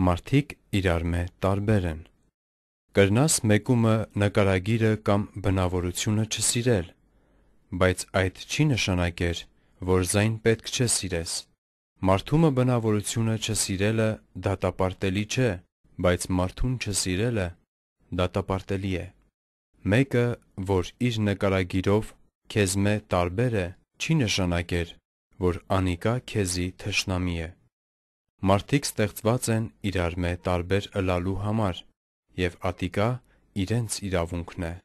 Մարդիկ իրար մեջ տարբեր են։ Կրնաս մեկումը նկարագիրը կամ բնավորությունը չսիրել, բայց այդ չի նշանակեր, որ զայն պետք չէ սիրես։ Մարդումը բնավորությունը չսիրելը դատապարտելի չէ, բայց մարդուն չսիրելը դատապարտելի է։ Մեկը, որ իր նկարագիրով քեզ մե տարբեր է, չի նշանակեր, որ անիկա քեզի թշնամի է։ Մարդիկ ստեղծված են իրար մե տարբեր ըլալու համար, և Ատիկա իրենց իրավունքն է